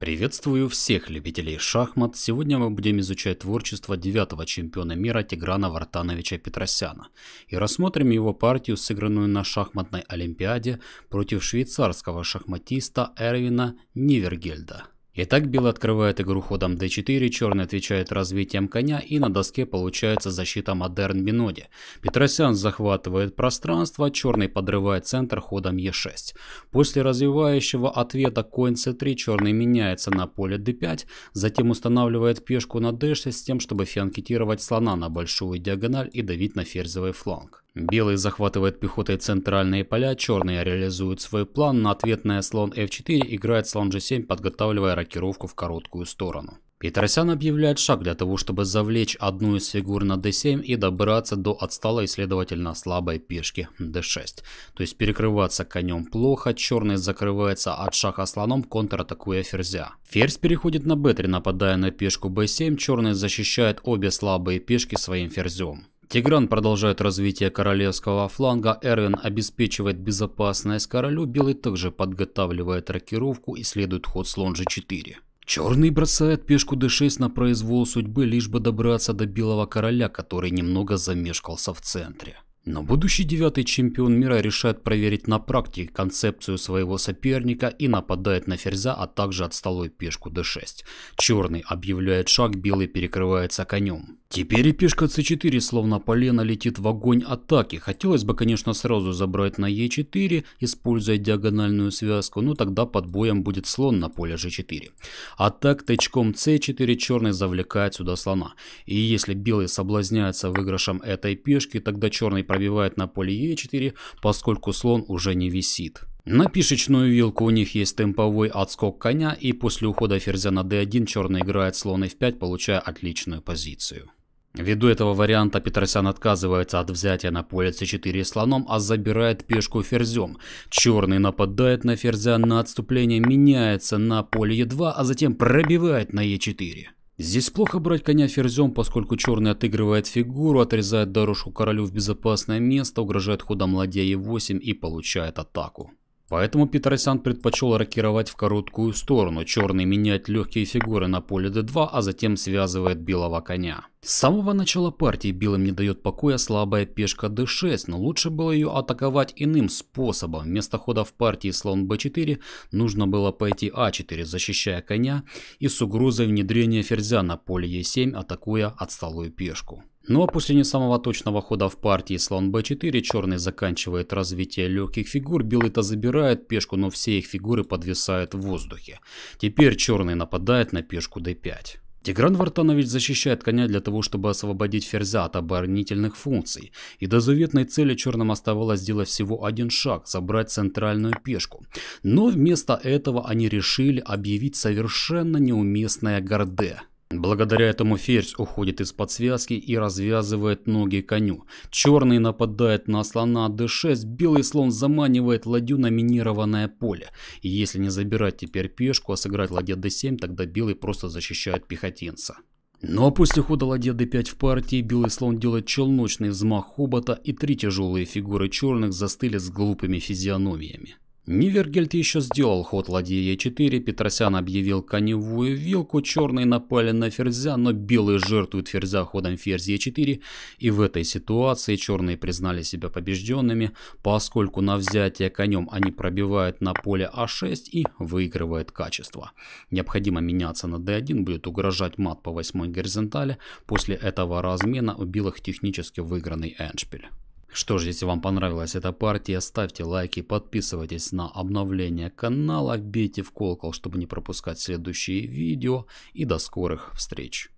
Приветствую всех любителей шахмат. Сегодня мы будем изучать творчество девятого чемпиона мира Тиграна Вартановича Петросяна и рассмотрим его партию, сыгранную на шахматной олимпиаде против швейцарского шахматиста Эрвина Нивергельда. Итак, Билл открывает игру ходом d4, черный отвечает развитием коня и на доске получается защита модерн Биноди. Петросян захватывает пространство, черный подрывает центр ходом e6. После развивающего ответа конь c3 черный меняется на поле d5, затем устанавливает пешку на d6 с тем, чтобы фианкетировать слона на большую диагональ и давить на ферзевый фланг. Белые захватывают пехотой центральные поля, черные реализуют свой план, на ответное слон f4 играет слон g7, подготавливая рокировку в короткую сторону. Петросян объявляет шаг для того, чтобы завлечь одну из фигур на d7 и добраться до отсталой, следовательно, слабой пешки d6. То есть перекрываться конем плохо, черный закрывается от шаха слоном, контратакуя ферзя. Ферзь переходит на b3, нападая на пешку b7, черный защищает обе слабые пешки своим ферзем. Тигран продолжает развитие королевского фланга, Эрвин обеспечивает безопасность королю, Белый также подготавливает рокировку и следует ход слон g 4. Черный бросает пешку d6 на произвол судьбы, лишь бы добраться до Белого короля, который немного замешкался в центре. Но будущий девятый чемпион мира решает проверить на практике концепцию своего соперника и нападает на ферзя, а также отсталую пешку d6. Черный объявляет шаг, белый перекрывается конем. Теперь и пешка c4 словно полено летит в огонь атаки. Хотелось бы, конечно, сразу забрать на e4, используя диагональную связку, но тогда под боем будет слон на поле g4. А так тычком c4 черный завлекает сюда слона. И если белый соблазняется выигрышем этой пешки, тогда черный проверяет пробивает на поле Е4, поскольку слон уже не висит. На пешечную вилку у них есть темповой отскок коня, и после ухода ферзя на d1 черный играет слон f5, получая отличную позицию. Ввиду этого варианта Петросян отказывается от взятия на поле c4 слоном, а забирает пешку ферзем. Черный нападает на ферзя на отступление, меняется на поле e2, а затем пробивает на e4. Здесь плохо брать коня ферзем, поскольку черный отыгрывает фигуру, отрезает дорожку королю в безопасное место, угрожает ходом ладья e8 и получает атаку. Поэтому Петросян предпочел рокировать в короткую сторону. Черный меняет легкие фигуры на поле d2, а затем связывает белого коня. С самого начала партии белым не дает покоя слабая пешка d6, но лучше было ее атаковать иным способом. Вместо хода в партии слон b4 нужно было пойти a4, а защищая коня, и с угрозой внедрения ферзя на поле e7, атакуя отсталую пешку. Ну а после не самого точного хода в партии слон b4, черный заканчивает развитие легких фигур, белый-то забирает пешку, но все их фигуры подвисают в воздухе. Теперь черный нападает на пешку d5. Тигран Вартанович защищает коня для того, чтобы освободить ферзя от оборонительных функций, и до заветной цели черным оставалось сделать всего один шаг – забрать центральную пешку. Но вместо этого они решили объявить совершенно неуместное горде. Благодаря этому ферзь уходит из-под связки и развязывает ноги коню. Черный нападает на слона d6, белый слон заманивает ладью на минированное поле. И если не забирать теперь пешку, а сыграть ладья d7, тогда белый просто защищает пехотинца. Но ну, а после хода ладья d5 в партии белый слон делает челночный взмах хобота и три тяжелые фигуры черных застыли с глупыми физиономиями. Миллергельд еще сделал ход ладья Е4, Петросян объявил коневую вилку, Черные напали на ферзя, но белые жертвуют ферзя ходом ферзь Е4, и в этой ситуации черные признали себя побежденными, поскольку на взятие конем они пробивают на поле А6 и выигрывают качество. Необходимо меняться на d1, будет угрожать мат по восьмой горизонтали, после этого размена у белых технически выигранный эндшпиль. Что ж, если вам понравилась эта партия, ставьте лайки, подписывайтесь на обновление канала, бейте в колокол, чтобы не пропускать следующие видео и до скорых встреч.